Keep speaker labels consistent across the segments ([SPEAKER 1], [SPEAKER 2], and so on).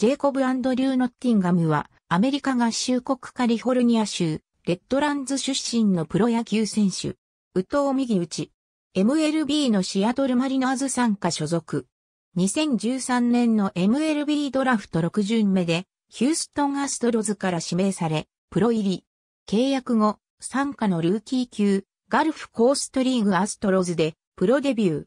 [SPEAKER 1] ジェイコブ・アンドリュー・ノッティンガムは、アメリカ合衆国カリフォルニア州、レッドランズ出身のプロ野球選手。宇藤右打ち。MLB のシアトルマリナーズ参加所属。2013年の MLB ドラフト6巡目で、ヒューストンアストロズから指名され、プロ入り。契約後、参加のルーキー級、ガルフコーストリーグアストロズで、プロデビュ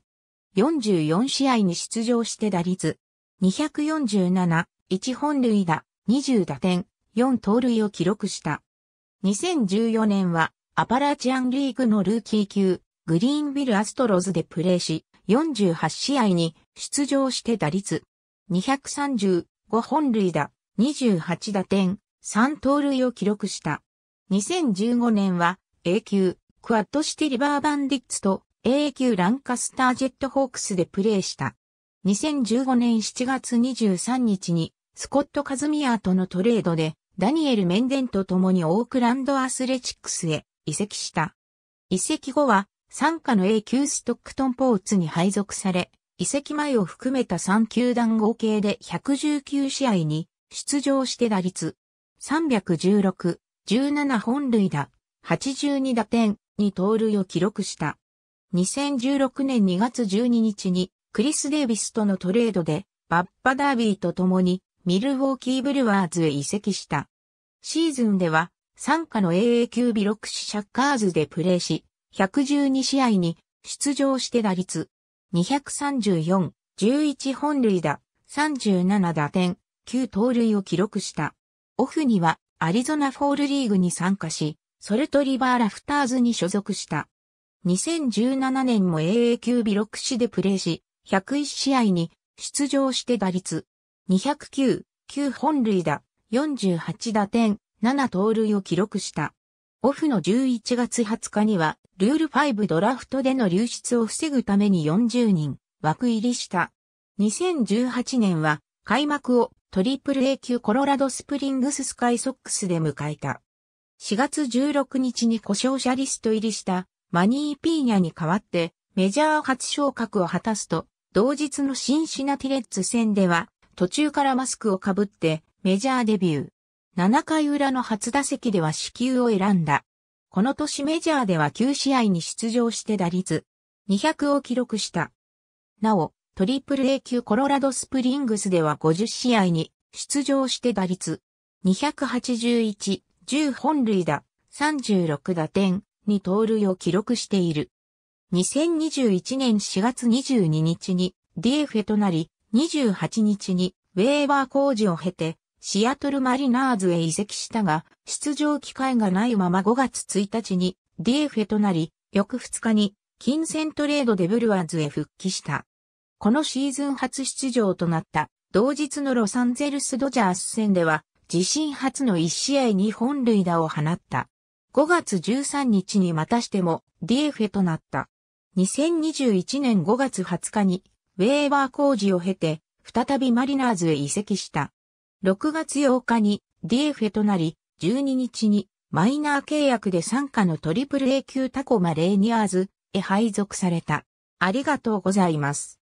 [SPEAKER 1] ー。44試合に出場して打率。247、1本塁打、20打点、4盗塁を記録した。2014年はアパラチアンリーグのルーキー級、グリーンビルアストロズでプレーし、48試合に出場して打率、235本塁打、28打点、3盗塁を記録した。2015年は A 級、クワッドシティリバーバンディッツと A 級ランカスタージェットホークスでプレーした。2015年7月23日にスコット・カズミアーとのトレードで、ダニエル・メンデンと共にオークランド・アスレチックスへ移籍した。移籍後は、参加の A 級ストックトンポーツに配属され、移籍前を含めた3球団合計で119試合に出場して打率316、17本塁打、82打点に盗塁を記録した。2016年2月12日にクリス・デイビスとのトレードでバッパダービーと共にミルウォーキーブルワーズへ移籍した。シーズンでは、参加の AA 級ビロクシシャッカーズでプレーし、112試合に出場して打率、234、11本塁打、37打点、9盗塁を記録した。オフにはアリゾナフォールリーグに参加し、ソルトリバーラフターズに所属した。2017年も AA 級ビロクシでプレーし、101試合に出場して打率209、9本塁打、48打点、7盗塁を記録した。オフの11月20日には、ルール5ドラフトでの流出を防ぐために40人、枠入りした。2018年は、開幕をトリプル A 級コロラドスプリングススカイソックスで迎えた。4月16日に故障者リスト入りしたマニー・ピーニャに代わってメジャー初昇格を果たすと、同日のシンシナティレッツ戦では途中からマスクをかぶってメジャーデビュー。7回裏の初打席では死球を選んだ。この年メジャーでは9試合に出場して打率200を記録した。なお、トリプル A 級コロラドスプリングスでは50試合に出場して打率281、10本塁打、36打点、に盗塁を記録している。2021年4月22日に DF となり、28日にウェーバー工事を経て、シアトルマリナーズへ移籍したが、出場機会がないまま5月1日に DF へとなり、翌2日に金銭トレードでブルワーズへ復帰した。このシーズン初出場となった同日のロサンゼルスドジャース戦では、自身初の1試合に本塁打を放った。5月13日にまたしても DF へとなった。2021年5月20日にウェーバー工事を経て、再びマリナーズへ移籍した。6月8日に DFA となり、12日にマイナー契約で参加のトリプル A 級タコマレーニアーズへ配属された。ありがとうございます。